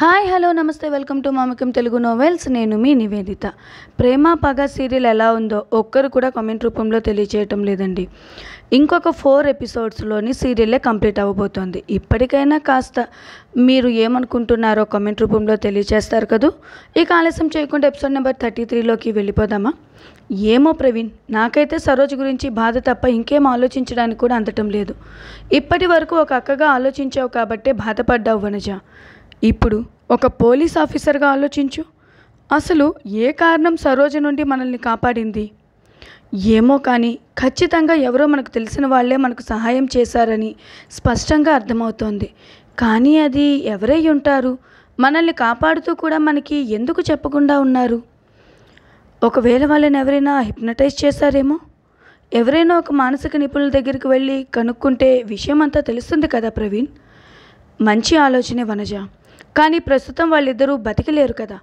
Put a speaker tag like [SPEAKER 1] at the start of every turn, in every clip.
[SPEAKER 1] hi hello నమస్తే welcome to మామికం Telugu novels నేను మీ నివేదిత ప్రేమ పగ సీరియల్ ఎలా ఉందో ఒక్కరు కూడా కామెంట్ రూపంలో తెలియచేయటం లేదండి ఇంకొక ఫోర్ ఎపిసోడ్స్లోని సీరియలే కంప్లీట్ అవ్వబోతోంది ఇప్పటికైనా కాస్త మీరు ఏమనుకుంటున్నారో కామెంట్ రూపంలో తెలియచేస్తారు కదూ ఇక ఆలస్యం చేయకుండా ఎపిసోడ్ నెంబర్ థర్టీ త్రీలోకి వెళ్ళిపోదామా ఏమో ప్రవీణ్ నాకైతే సరోజ్ గురించి బాధ తప్ప ఇంకేం ఆలోచించడానికి కూడా అందటం లేదు ఇప్పటి వరకు ఒక అక్కగా ఆలోచించావు కాబట్టే బాధపడ్డావు వనజ ఇప్పుడు ఒక పోలీస్ ఆఫీసర్గా ఆలోచించు అసలు ఏ కారణం సరోజ నుండి మనల్ని కాపాడింది ఏమో కానీ ఖచ్చితంగా ఎవరో మనకు తెలిసిన వాళ్ళే మనకు సహాయం చేశారని స్పష్టంగా అర్థమవుతోంది కానీ అది ఎవరై ఉంటారు మనల్ని కాపాడుతూ కూడా మనకి ఎందుకు చెప్పకుండా ఉన్నారు ఒకవేళ వాళ్ళని ఎవరైనా హిప్నటైజ్ చేశారేమో ఎవరైనా ఒక మానసిక నిపుణుల దగ్గరికి వెళ్ళి కనుక్కుంటే విషయం అంతా తెలుస్తుంది కదా ప్రవీణ్ మంచి ఆలోచనే వనజ కానీ ప్రస్తుతం వాళ్ళిద్దరూ బతికిలేరు కదా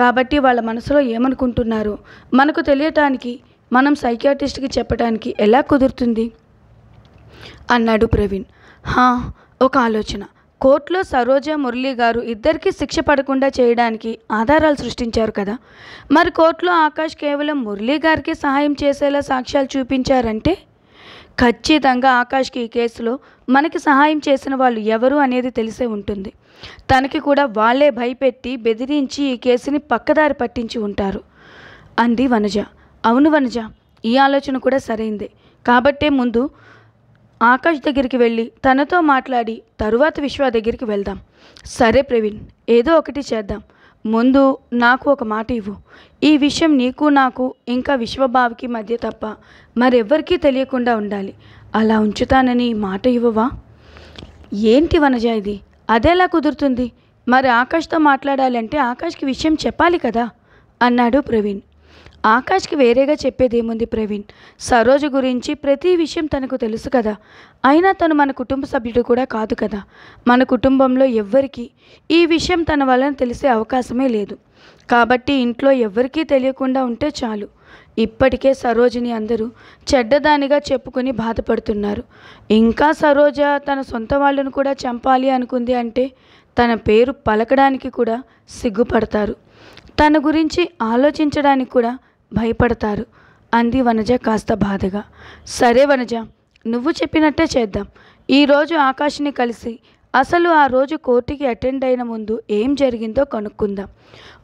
[SPEAKER 1] కాబట్టి వాళ్ళ మనసులో ఏమనుకుంటున్నారు మనకు తెలియటానికి మనం సైకియాటిస్ట్కి చెప్పడానికి ఎలా కుదురుతుంది అన్నాడు ప్రవీణ్ హా ఒక ఆలోచన కోర్టులో సరోజ మురళి గారు ఇద్దరికీ శిక్ష పడకుండా చేయడానికి ఆధారాలు సృష్టించారు కదా మరి కోర్టులో ఆకాష్ కేవలం మురళీ గారికి సహాయం చేసేలా సాక్ష్యాలు చూపించారంటే ఖచ్చితంగా ఆకాష్కి ఈ కేసులో మనకి సహాయం చేసిన వాళ్ళు ఎవరు అనేది తెలిసే ఉంటుంది తనకి కూడా వాళ్ళే భయపెట్టి బెదిరించి ఈ కేసుని పక్కదారి పట్టించి ఉంటారు అంది వనజ అవును వనజ ఈ ఆలోచన కూడా సరైందే కాబట్టే ముందు ఆకాష్ దగ్గరికి వెళ్ళి తనతో మాట్లాడి తరువాత విశ్వ దగ్గరికి వెళ్దాం సరే ప్రవీణ్ ఏదో ఒకటి చేద్దాం ముందు నాకు ఒక మాట ఇవ్వు ఈ విషయం నీకు నాకు ఇంకా విశ్వబావికి మధ్య తప్ప మరెవ్వరికీ తెలియకుండా ఉండాలి అలా ఉంచుతానని మాట ఇవ్వవా ఏంటి వనజా ఇది అదేలా కుదురుతుంది మరి ఆకాష్తో మాట్లాడాలంటే ఆకాష్కి విషయం చెప్పాలి కదా అన్నాడు ప్రవీణ్ ఆకాష్కి వేరేగా చెప్పేదేముంది ప్రవీణ్ సరోజ గురించి ప్రతి విషయం తనకు తెలుసు కదా అయినా తను మన కుటుంబ సభ్యుడు కూడా కాదు కదా మన కుటుంబంలో ఎవ్వరికీ ఈ విషయం తన వలన తెలిసే అవకాశమే లేదు కాబట్టి ఇంట్లో ఎవ్వరికీ తెలియకుండా ఉంటే చాలు ఇప్పటికే సరోజిని అందరూ చెడ్డదానిగా చెప్పుకుని బాధపడుతున్నారు ఇంకా సరోజ తన సొంత వాళ్ళను కూడా చంపాలి అనుకుంది అంటే తన పేరు పలకడానికి కూడా సిగ్గుపడతారు తన గురించి ఆలోచించడానికి కూడా భయపడతారు అంది వనజ కాస్త బాధగా సరే వనజ నువ్వు చెప్పినట్టే చేద్దాం ఈరోజు ఆకాష్ని కలిసి అసలు ఆ రోజు కోర్టుకి అటెండ్ అయిన ముందు ఏం జరిగిందో కనుక్కుందాం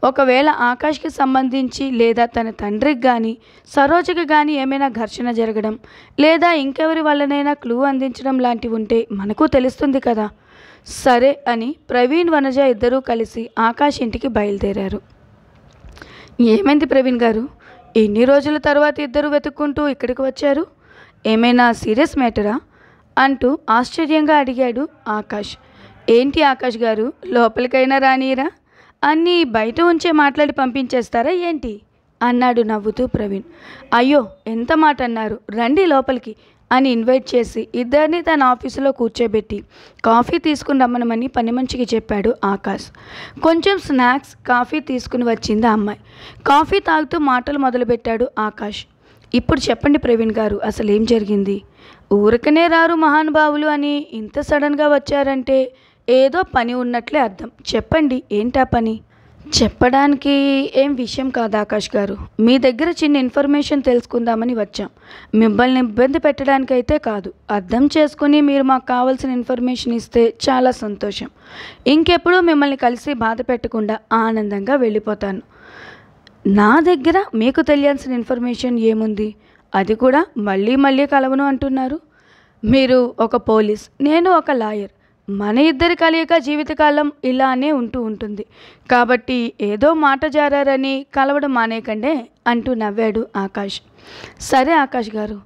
[SPEAKER 1] ఒకవేళ ఆకాష్కి సంబంధించి లేదా తన తండ్రికి కానీ సరోజకి కానీ ఏమైనా ఘర్షణ జరగడం లేదా ఇంకెవరి వల్లనైనా క్లూ అందించడం లాంటివి ఉంటే మనకు తెలుస్తుంది కదా సరే అని ప్రవీణ్ వనజ ఇద్దరూ కలిసి ఆకాష్ ఇంటికి బయలుదేరారు ఏమైంది ప్రవీణ్ గారు ఎన్ని రోజుల తర్వాత ఇద్దరు వెతుక్కుంటూ ఇక్కడికి వచ్చారు ఏమైనా సీరియస్ మ్యాటరా అంటూ ఆశ్చర్యంగా అడిగాడు ఆకాష్ ఏంటి ఆకాష్ గారు లోపలికైనా రానీరా అన్నీ బయట ఉంచే మాట్లాడి పంపించేస్తారా ఏంటి అన్నాడు నవ్వుతూ ప్రవీణ్ అయ్యో ఎంత మాట అన్నారు రండి లోపలికి అని ఇన్వైట్ చేసి ఇద్దరిని తన ఆఫీసులో కూర్చోబెట్టి కాఫీ తీసుకుని రమ్మనమని పని చెప్పాడు ఆకాష్ కొంచెం స్నాక్స్ కాఫీ తీసుకుని వచ్చింది ఆ అమ్మాయి కాఫీ తాగుతూ మాటలు మొదలుపెట్టాడు ఆకాష్ ఇప్పుడు చెప్పండి ప్రవీణ్ గారు అసలు ఏం జరిగింది ఊరికనే రారు మహానుభావులు అని ఇంత సడన్గా వచ్చారంటే ఏదో పని ఉన్నట్లే అర్థం చెప్పండి ఏంటా పని చెప్పడానికి ఏం విషయం కాదు ఆకాష్ గారు మీ దగ్గర చిన్న ఇన్ఫర్మేషన్ తెలుసుకుందామని వచ్చాం మిమ్మల్ని ఇబ్బంది పెట్టడానికైతే కాదు అర్థం చేసుకుని మీరు మాకు కావాల్సిన ఇన్ఫర్మేషన్ ఇస్తే చాలా సంతోషం ఇంకెప్పుడు మిమ్మల్ని కలిసి బాధ పెట్టకుండా ఆనందంగా వెళ్ళిపోతాను నా దగ్గర మీకు తెలియాల్సిన ఇన్ఫర్మేషన్ ఏముంది అది కూడా మళ్ళీ మళ్ళీ కలవను అంటున్నారు మీరు ఒక పోలీస్ నేను ఒక లాయర్ మన ఇద్దరి కలియక జీవితకాలం ఇలానే ఉంటూ ఉంటుంది కాబట్టి ఏదో మాట జారారని కలవడం మానేకండే అంటూ నవ్వాడు ఆకాష్ సరే ఆకాష్ గారు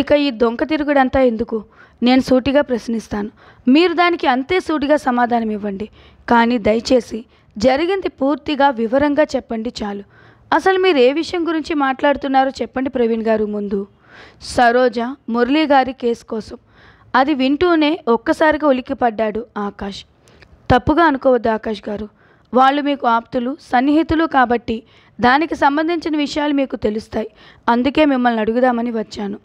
[SPEAKER 1] ఇక ఈ దొంక తిరుగుడంతా ఎందుకు నేను సూటిగా ప్రశ్నిస్తాను మీరు దానికి అంతే సూటిగా సమాధానం ఇవ్వండి కానీ దయచేసి జరిగింది పూర్తిగా వివరంగా చెప్పండి చాలు అసలు మీరు ఏ విషయం గురించి మాట్లాడుతున్నారో చెప్పండి ప్రవీణ్ గారు ముందు సరోజ మురళీ గారి కేసు కోసం అది వింటూనే ఒక్కసారిగా ఉలిక్కిపడ్డాడు ఆకాష్ తప్పుగా అనుకోవద్దు ఆకాష్ గారు వాళ్ళు మీకు ఆప్తులు సన్నిహితులు కాబట్టి దానికి సంబంధించిన విషయాలు మీకు తెలుస్తాయి అందుకే మిమ్మల్ని అడుగుదామని వచ్చాను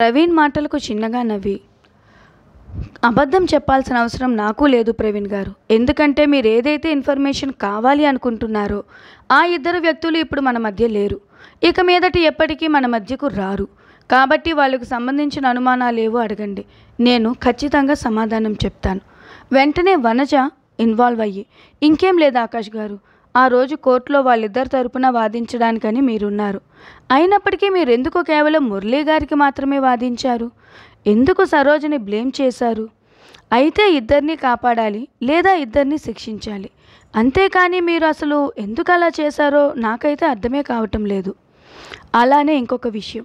[SPEAKER 1] ప్రవీణ్ మాటలకు చిన్నగా నవ్వి అబద్ధం చెప్పాల్సిన అవసరం నాకు లేదు ప్రవీణ్ గారు ఎందుకంటే మీరు ఏదైతే ఇన్ఫర్మేషన్ కావాలి అనుకుంటున్నారో ఆ ఇద్దరు వ్యక్తులు ఇప్పుడు మన మధ్య లేరు ఇక మీదటి ఎప్పటికీ మన మధ్యకు రారు కాబట్టి వాళ్ళకు సంబంధించిన అనుమానాలు ఏవో అడగండి నేను ఖచ్చితంగా సమాధానం చెప్తాను వెంటనే వనజ ఇన్వాల్వ్ అయ్యి ఇంకేం లేదు ఆకాష్ గారు ఆ రోజు కోర్టులో వాళ్ళిద్దరి తరపున వాదించడానికని మీరున్నారు అయినప్పటికీ మీరు ఎందుకు కేవలం మురళీ గారికి మాత్రమే వాదించారు ఎందుకు సరోజని బ్లేమ్ చేశారు అయితే ఇద్దరిని కాపాడాలి లేదా ఇద్దరిని శిక్షించాలి అంతేకాని మీరు అసలు ఎందుకు అలా చేశారో నాకైతే అర్థమే కావటం లేదు అలానే ఇంకొక విషయం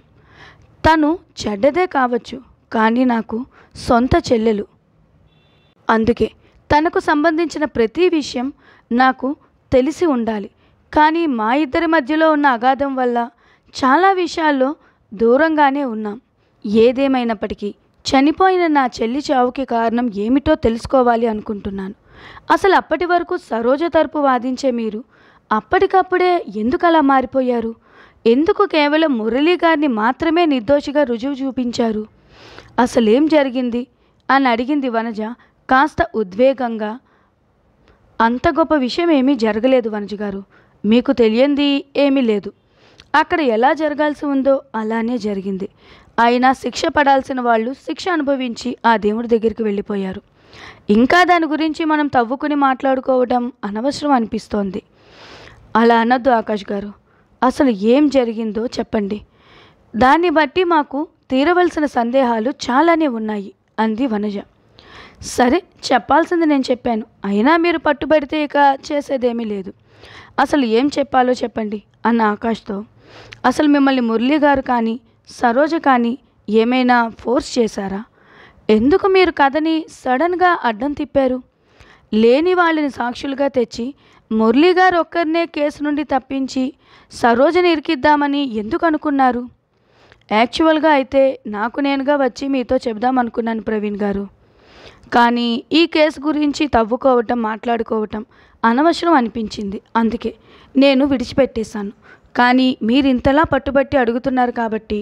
[SPEAKER 1] తను చెడ్డదే కావచ్చు కానీ నాకు సొంత చెల్లెలు అందుకే తనకు సంబంధించిన ప్రతి విషయం నాకు తెలిసి ఉండాలి కానీ మా ఇద్దరి మధ్యలో ఉన్న అగాధం వల్ల చాలా విషయాల్లో దూరంగానే ఉన్నాం ఏదేమైనప్పటికీ చనిపోయిన నా చెల్లి చావుకి కారణం ఏమిటో తెలుసుకోవాలి అనుకుంటున్నాను అసలు అప్పటి వరకు సరోజ తరపు వాదించే మీరు అప్పటికప్పుడే ఎందుకలా మారిపోయారు ఎందుకు కేవలం మురళీ గారిని మాత్రమే నిర్దోషిగా రుజువు చూపించారు అసలేం జరిగింది అని అడిగింది వనజ కాస్త ఉద్వేగంగా అంత గొప్ప విషయం ఏమీ జరగలేదు వనజ గారు మీకు తెలియంది ఏమీ లేదు అక్కడ ఎలా జరగాల్సి ఉందో అలానే జరిగింది అయినా శిక్ష పడాల్సిన వాళ్ళు శిక్ష అనుభవించి ఆ దేవుడి దగ్గరికి వెళ్ళిపోయారు ఇంకా దాని గురించి మనం తవ్వుకుని మాట్లాడుకోవడం అనవసరం అనిపిస్తోంది అలా అనొద్దు ఆకాష్ గారు అసలు ఏం జరిగిందో చెప్పండి దాన్ని బట్టి మాకు తీరవలసిన సందేహాలు చాలానే ఉన్నాయి అంది వనజ సరే చెప్పాల్సింది నేను చెప్పాను అయినా మీరు పట్టుబడితే ఇక చేసేదేమీ లేదు అసలు ఏం చెప్పాలో చెప్పండి అన్న ఆకాష్తో అసలు మిమ్మల్ని మురళీ గారు కానీ సరోజ కానీ ఏమైనా ఫోర్స్ చేశారా ఎందుకు మీరు కథని సడన్గా అడ్డం తిప్పారు లేని వాళ్ళని సాక్షులుగా తెచ్చి మురళీగారు ఒక్కరినే కేసు నుండి తప్పించి సరోజని ఇరికిద్దామని ఎందుకు అనుకున్నారు యాక్చువల్గా అయితే నాకు నేనుగా వచ్చి మీతో చెబుదాం అనుకున్నాను ప్రవీణ్ గారు కానీ ఈ కేసు గురించి తవ్వుకోవటం మాట్లాడుకోవటం అనవసరం అనిపించింది అందుకే నేను విడిచిపెట్టేశాను కానీ మీరు ఇంతలా పట్టుబట్టి అడుగుతున్నారు కాబట్టి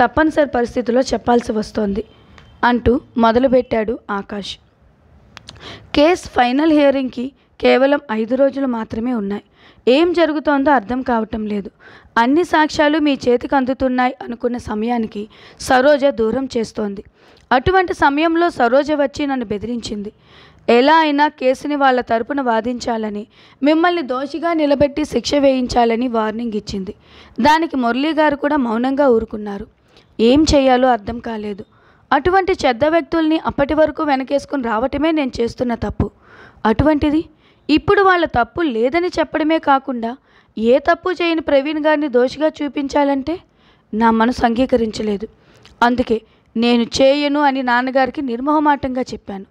[SPEAKER 1] తప్పనిసరి పరిస్థితిలో చెప్పాల్సి వస్తోంది అంటూ మొదలుపెట్టాడు ఆకాష్ కేస్ ఫైనల్ హియరింగ్కి కేవలం ఐదు రోజులు మాత్రమే ఉన్నాయి ఏం జరుగుతోందో అర్థం కావటం లేదు అన్ని సాక్ష్యాలు మీ చేతికి అందుతున్నాయి అనుకున్న సమయానికి సరోజ దూరం చేస్తోంది అటువంటి సమయంలో సరోజ వచ్చి నన్ను బెదిరించింది ఎలా అయినా కేసుని వాళ్ళ తరపున వాదించాలని మిమ్మల్ని దోషిగా నిలబెట్టి శిక్ష వేయించాలని వార్నింగ్ ఇచ్చింది దానికి మురళీ గారు కూడా మౌనంగా ఊరుకున్నారు ఏం చేయాలో అర్థం కాలేదు అటువంటి చెద్ద వ్యక్తుల్ని అప్పటి వరకు వెనకేసుకుని రావటమే నేను చేస్తున్న తప్పు అటువంటిది ఇప్పుడు వాళ్ళ తప్పు లేదని చెప్పడమే కాకుండా ఏ తప్పు చేయని ప్రవీణ్ గారిని దోషిగా చూపించాలంటే నా మనసు అంగీకరించలేదు అందుకే నేను చేయను అని నాన్నగారికి నిర్మోహమాటంగా చెప్పాను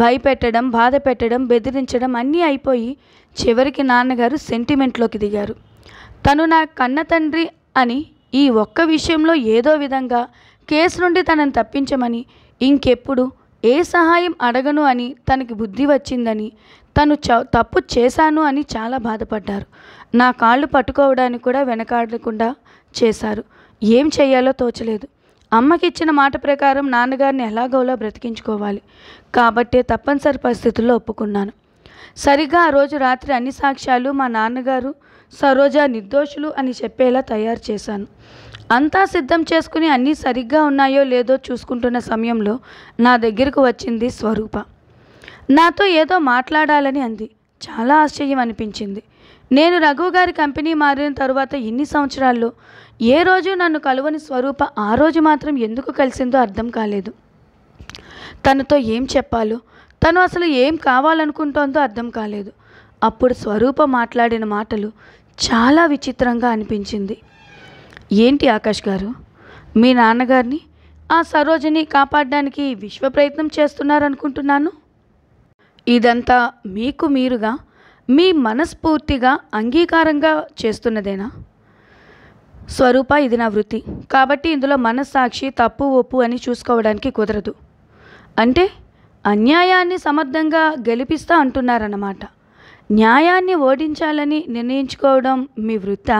[SPEAKER 1] భయపెట్టడం బాధ పెట్టడం బెదిరించడం అన్నీ అయిపోయి చివరికి నాన్నగారు సెంటిమెంట్లోకి దిగారు తను నా కన్న తండ్రి అని ఈ ఒక్క విషయంలో ఏదో విధంగా కేసు నుండి తనను తప్పించమని ఇంకెప్పుడు ఏ సహాయం అడగను అని తనకి బుద్ధి వచ్చిందని తను చ తప్పు చేశాను అని చాలా బాధపడ్డారు నా కాళ్ళు పట్టుకోవడానికి కూడా వెనకాడకుండా చేశారు ఏం చేయాలో తోచలేదు అమ్మకి ఇచ్చిన మాట ప్రకారం నాన్నగారిని ఎలాగోలా బ్రతికించుకోవాలి కాబట్టే తప్పనిసరి పరిస్థితుల్లో ఒప్పుకున్నాను సరిగా ఆ రోజు రాత్రి అన్ని సాక్ష్యాలు మా నాన్నగారు సరోజ నిర్దోషులు అని చెప్పేలా తయారు చేశాను అంతా సిద్ధం చేసుకుని అన్నీ సరిగ్గా ఉన్నాయో లేదో చూసుకుంటున్న సమయంలో నా దగ్గరకు వచ్చింది స్వరూప నాతో ఏదో మాట్లాడాలని అంది చాలా ఆశ్చర్యం అనిపించింది నేను రఘు గారి కంపెనీ మారిన తరువాత ఇన్ని సంవత్సరాల్లో ఏ రోజు నన్ను కలువని స్వరూప ఆ రోజు మాత్రం ఎందుకు కలిసిందో అర్థం కాలేదు తనతో ఏం చెప్పాలో తను అసలు ఏం కావాలనుకుంటోందో అర్థం కాలేదు అప్పుడు స్వరూప మాట్లాడిన మాటలు చాలా విచిత్రంగా అనిపించింది ఏంటి ఆకాష్ గారు మీ నాన్నగారిని ఆ సరోజిని కాపాడడానికి విశ్వ ప్రయత్నం చేస్తున్నారనుకుంటున్నాను ఇదంతా మీకు మీరుగా మీ మనస్ఫూర్తిగా అంగీకారంగా చేస్తున్నదేనా స్వరూప ఇది నా వృత్తి కాబట్టి ఇందులో మనస్సాక్షి తప్పు ఒప్పు అని చూసుకోవడానికి కుదరదు అంటే అన్యాయాన్ని సమర్థంగా గెలిపిస్తా అంటున్నారన్నమాట న్యాయాన్ని ఓడించాలని నిర్ణయించుకోవడం మీ వృత్తా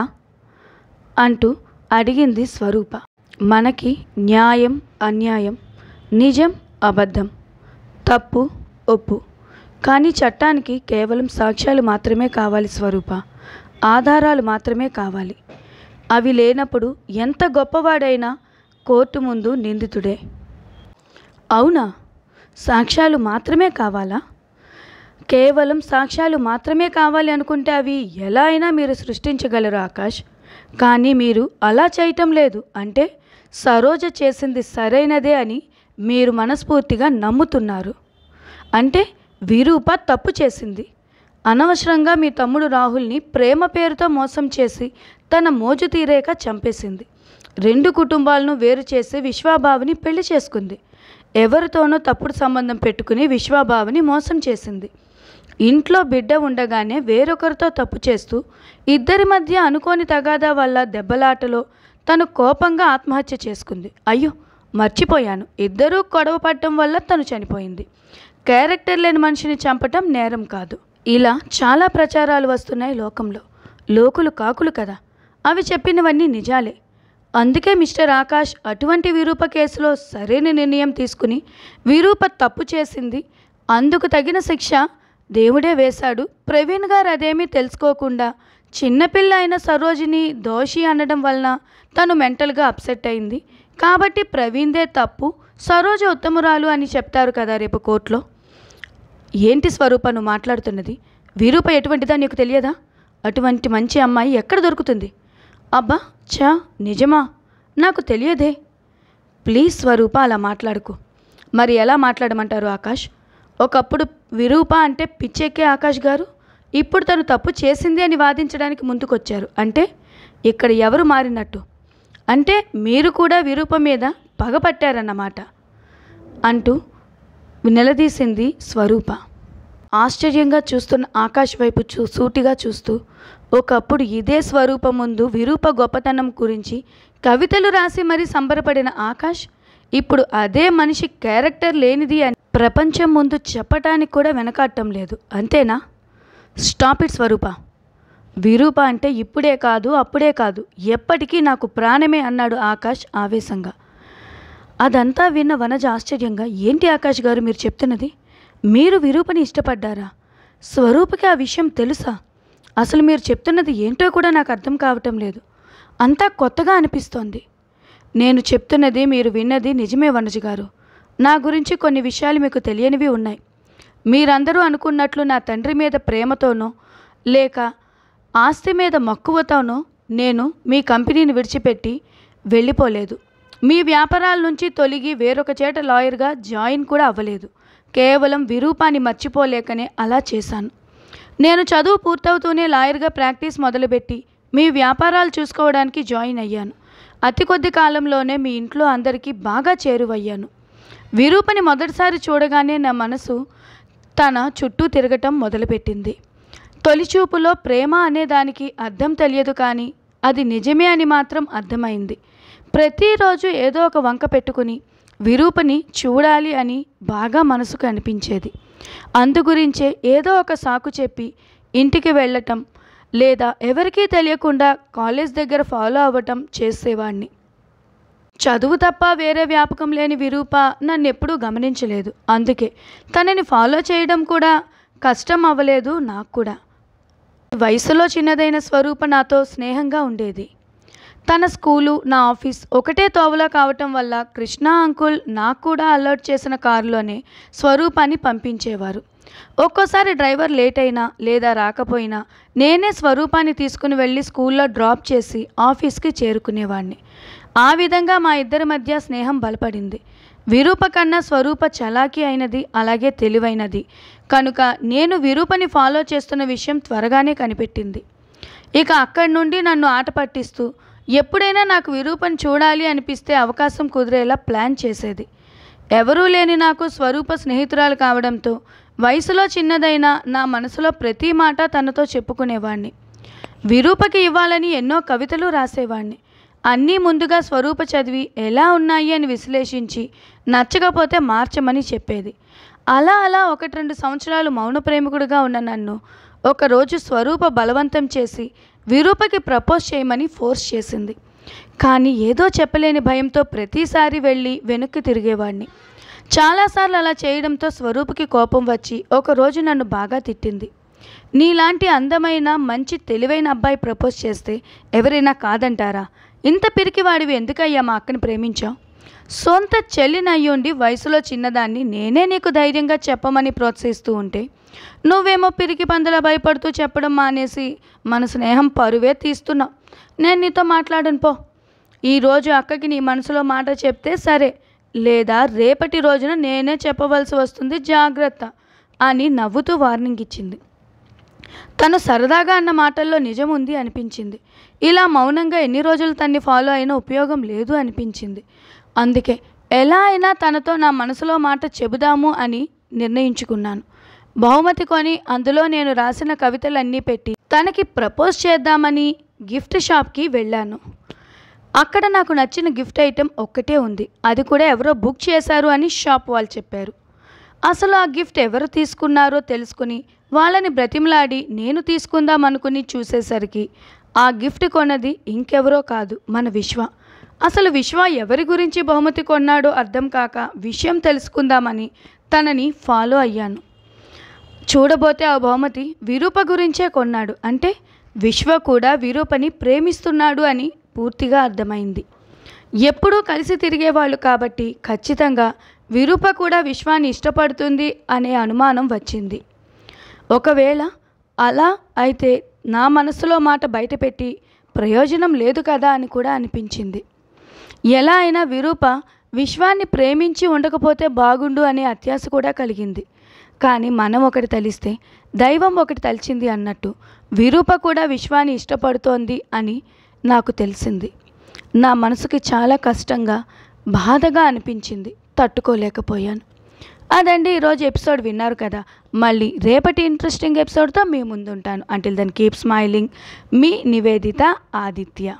[SPEAKER 1] అంటూ అడిగింది స్వరూప మనకి న్యాయం అన్యాయం నిజం అబద్ధం తప్పు ఒప్పు కానీ చట్టానికి కేవలం సాక్ష్యాలు మాత్రమే కావాలి స్వరూప ఆధారాలు మాత్రమే కావాలి అవి లేనప్పుడు ఎంత గొప్పవాడైనా కోర్టు ముందు నిందితుడే అవునా సాక్ష్యాలు మాత్రమే కావాలా కేవలం సాక్ష్యాలు మాత్రమే కావాలి అనుకుంటే అవి ఎలా అయినా మీరు సృష్టించగలరు ఆకాష్ కానీ మీరు అలా చేయటం లేదు అంటే సరోజ చేసింది సరైనదే అని మీరు మనస్ఫూర్తిగా నమ్ముతున్నారు అంటే విరూప తప్పు చేసింది అనవసరంగా మీ తమ్ముడు రాహుల్ని ప్రేమ పేరుతో మోసం చేసి తన మోజు తీరేక చంపేసింది రెండు కుటుంబాలను వేరు చేసి విశ్వాబాబుని పెళ్లి చేసుకుంది ఎవరితోనూ తప్పుడు సంబంధం పెట్టుకుని విశ్వాబాబుని మోసం చేసింది ఇంట్లో బిడ్డ ఉండగానే వేరొకరితో తప్పు చేస్తూ ఇద్దరి మధ్య అనుకోని తగాదా వల్ల దెబ్బలాటలో తను కోపంగా ఆత్మహత్య చేసుకుంది అయ్యో మర్చిపోయాను ఇద్దరూ గొడవ పడటం వల్ల తను చనిపోయింది క్యారెక్టర్ లేని మనిషిని చంపటం నేరం కాదు ఇలా చాలా ప్రచారాలు వస్తున్నాయి లోకంలో లోకులు కాకులు కదా అవి చెప్పినవన్నీ నిజాలే అందుకే మిస్టర్ ఆకాష్ అటువంటి విరూప కేసులో సరైన నిర్ణయం తీసుకుని విరూప తప్పు చేసింది అందుకు తగిన శిక్ష దేవుడే వేశాడు ప్రవీణ్ గారు అదేమీ తెలుసుకోకుండా చిన్నపిల్ల అయిన సరోజిని దోషి అనడం వలన తను మెంటల్గా అప్సెట్ అయింది కాబట్టి ప్రవీణ్దే తప్పు సరోజ ఉత్తమురాలు అని చెప్తారు కదా రేపు కోర్టులో ఏంటి స్వరూప నువ్వు మాట్లాడుతున్నది వీరూప ఎటువంటిదా నీకు తెలియదా అటువంటి మంచి అమ్మాయి ఎక్కడ దొరుకుతుంది అబ్బా చా నిజమా నాకు తెలియదే ప్లీజ్ స్వరూప అలా మాట్లాడుకు మరి ఎలా మాట్లాడమంటారు ఆకాష్ ఒకప్పుడు విరూప అంటే పిచ్చెక్కే ఆకాష్ గారు ఇప్పుడు తను తప్పు చేసింది అని వాదించడానికి ముందుకొచ్చారు అంటే ఇక్కడ ఎవరు మారినట్టు అంటే మీరు కూడా విరూప మీద పగపట్టారన్నమాట అంటూ నిలదీసింది స్వరూప ఆశ్చర్యంగా చూస్తున్న ఆకాశ్ వైపు చూ సూటిగా చూస్తూ ఒకప్పుడు ఇదే స్వరూప ముందు విరూప గొప్పతనం గురించి కవితలు రాసి మరీ సంబరపడిన ఆకాష్ ఇప్పుడు అదే మనిషి క్యారెక్టర్ లేనిది అని ప్రపంచం ముందు చెప్పటానికి కూడా వెనకాటం లేదు అంతేనా స్టాప్ ఇట్ స్వరూప విరూప అంటే ఇప్పుడే కాదు అప్పుడే కాదు ఎప్పటికీ నాకు ప్రాణమే అన్నాడు ఆకాష్ ఆవేశంగా అదంతా విన్న వనజ ఆశ్చర్యంగా ఏంటి ఆకాష్ గారు మీరు చెప్తున్నది మీరు విరూపని ఇష్టపడ్డారా స్వరూపకి ఆ విషయం తెలుసా అసలు మీరు చెప్తున్నది ఏంటో కూడా నాకు అర్థం కావటం లేదు అంతా కొత్తగా అనిపిస్తోంది నేను చెప్తున్నది మీరు విన్నది నిజమే వనజ గారు నా గురించి కొన్ని విషయాలు మీకు తెలియనివి ఉన్నాయి మీరందరూ అనుకున్నట్లు నా తండ్రి మీద ప్రేమతోనో లేక ఆస్తి మీద మక్కువతోనో నేను మీ కంపెనీని విడిచిపెట్టి వెళ్ళిపోలేదు మీ వ్యాపారాల నుంచి తొలగి వేరొక చేట లాయర్గా జాయిన్ కూడా అవ్వలేదు కేవలం విరూపాన్ని మర్చిపోలేకనే అలా చేశాను నేను చదువు పూర్తవుతూనే లాయర్గా ప్రాక్టీస్ మొదలుపెట్టి మీ వ్యాపారాలు చూసుకోవడానికి జాయిన్ అయ్యాను అతి కొద్ది కాలంలోనే మీ ఇంట్లో అందరికీ బాగా చేరువయ్యాను విరూపని మొదటిసారి చూడగానే నా మనసు తన చుట్టూ తిరగటం మొదలుపెట్టింది తొలిచూపులో ప్రేమ అనేదానికి అర్థం తెలియదు కానీ అది నిజమే అని మాత్రం అర్థమైంది ప్రతిరోజు ఏదో ఒక వంక పెట్టుకుని విరూపని చూడాలి అని బాగా మనసుకు అనిపించేది అందుగురించే ఏదో ఒక సాకు చెప్పి ఇంటికి వెళ్ళటం లేదా ఎవరికీ తెలియకుండా కాలేజ్ దగ్గర ఫాలో అవ్వటం చేసేవాడిని చదువు తప్ప వేరే వ్యాపకం లేని విరూప నన్ను ఎప్పుడూ గమనించలేదు అందుకే తనని ఫాలో చేయడం కూడా కష్టం అవ్వలేదు నాకు కూడా వయసులో చిన్నదైన స్వరూప నాతో స్నేహంగా ఉండేది తన స్కూలు నా ఆఫీస్ ఒకటే తోవలా కావటం వల్ల కృష్ణ అంకుల్ నాకు కూడా అలర్ట్ చేసిన కారులోనే స్వరూపాన్ని పంపించేవారు ఒక్కోసారి డ్రైవర్ లేట్ అయినా లేదా రాకపోయినా నేనే స్వరూపాన్ని తీసుకుని వెళ్ళి స్కూల్లో డ్రాప్ చేసి ఆఫీస్కి చేరుకునేవాడిని ఆ విధంగా మా ఇద్దరి మధ్య స్నేహం బలపడింది విరూపకన్న స్వరూప చలాకి అయినది అలాగే తెలివైనది కనుక నేను విరూపని ఫాలో చేస్తున్న విషయం త్వరగానే కనిపెట్టింది ఇక అక్కడి నుండి నన్ను ఆట పట్టిస్తూ ఎప్పుడైనా నాకు విరూపని చూడాలి అనిపిస్తే అవకాశం కుదిరేలా ప్లాన్ చేసేది ఎవరూ లేని నాకు స్వరూప స్నేహితురాలు కావడంతో వయసులో చిన్నదైనా నా మనసులో ప్రతి మాట తనతో చెప్పుకునేవాణ్ణి విరూపకి ఇవ్వాలని ఎన్నో కవితలు రాసేవాణ్ణి అన్నీ ముందుగా స్వరూప చదివి ఎలా ఉన్నాయి అని విశ్లేషించి నచ్చకపోతే మార్చమని చెప్పేది అలా అలా ఒకటి రెండు సంవత్సరాలు మౌన ప్రేమికుడిగా ఉన్న నన్ను ఒకరోజు స్వరూప బలవంతం చేసి విరూపకి ప్రపోజ్ చేయమని ఫోర్స్ చేసింది కానీ ఏదో చెప్పలేని భయంతో ప్రతిసారి వెళ్ళి వెనక్కి తిరిగేవాడిని చాలాసార్లు అలా చేయడంతో స్వరూపుకి కోపం వచ్చి ఒకరోజు నన్ను బాగా తిట్టింది నీలాంటి అందమైన మంచి తెలివైన అబ్బాయి ప్రపోజ్ చేస్తే ఎవరైనా కాదంటారా ఇంత పిరికివాడివి ఎందుకయ్యా మా అక్కని ప్రేమించావు సొంత చెల్లినయ్యుండి వయసులో చిన్నదాన్ని నేనే నీకు ధైర్యంగా చెప్పమని ప్రోత్సహిస్తూ ఉంటే నువ్వేమో పిరికి పందల భయపడుతూ చెప్పడం మానేసి మన స్నేహం పరువే తీస్తున్నావు నేను నీతో మాట్లాడను పో ఈరోజు అక్కకి నీ మనసులో మాట చెప్తే సరే లేదా రేపటి రోజున నేనే చెప్పవలసి వస్తుంది జాగ్రత్త అని నవ్వుతూ వార్నింగ్ ఇచ్చింది తను సరదాగా అన్న మాటల్లో నిజం ఉంది అనిపించింది ఇలా మౌనంగా ఎన్ని రోజులు తన్ని ఫాలో అయినా ఉపయోగం లేదు అనిపించింది అందుకే ఎలా అయినా తనతో నా మనసులో మాట చెబుదాము అని నిర్ణయించుకున్నాను బహుమతి కొని అందులో నేను రాసిన కవితలన్నీ పెట్టి తనకి ప్రపోజ్ చేద్దామని గిఫ్ట్ షాప్కి వెళ్ళాను అక్కడ నాకు నచ్చిన గిఫ్ట్ ఐటెం ఒక్కటే ఉంది అది కూడా ఎవరో బుక్ చేశారు అని షాప్ వాళ్ళు చెప్పారు అసలు ఆ గిఫ్ట్ ఎవరు తీసుకున్నారో తెలుసుకుని వాళ్ళని బ్రతిమలాడి నేను తీసుకుందాం అనుకుని చూసేసరికి ఆ గిఫ్ట్ కొన్నది ఇంకెవరో కాదు మన విశ్వ అసలు విశ్వ ఎవరి గురించి బహుమతి కొన్నాడో అర్థం కాక విషయం తెలుసుకుందామని తనని ఫాలో అయ్యాను చూడబోతే ఆ బహుమతి విరూప గురించే కొన్నాడు అంటే విశ్వ కూడా విరూపని ప్రేమిస్తున్నాడు అని పూర్తిగా అర్థమైంది ఎప్పుడూ కలిసి తిరిగేవాళ్ళు కాబట్టి ఖచ్చితంగా విరూప కూడా విశ్వాన్ని ఇష్టపడుతుంది అనే అనుమానం వచ్చింది ఒకవేళ అలా అయితే నా మనసులో మాట బయటపెట్టి ప్రయోజనం లేదు కదా అని కూడా అనిపించింది ఎలా అయినా విరూప విశ్వాన్ని ప్రేమించి ఉండకపోతే బాగుండు అనే అత్యాశ కూడా కలిగింది కానీ మనం ఒకటి తలిస్తే దైవం ఒకటి తలిచింది అన్నట్టు విరూప కూడా విశ్వాన్ని ఇష్టపడుతోంది అని నాకు తెలిసింది నా మనసుకి చాలా కష్టంగా బాధగా అనిపించింది తట్టుకోలేకపోయాను అదండి ఈరోజు ఎపిసోడ్ విన్నారు కదా మళ్ళీ రేపటి ఇంట్రెస్టింగ్ ఎపిసోడ్తో మీ ముందుంటాను అంటిల్ దెన్ కీప్ స్మైలింగ్ మీ నివేదిత ఆదిత్య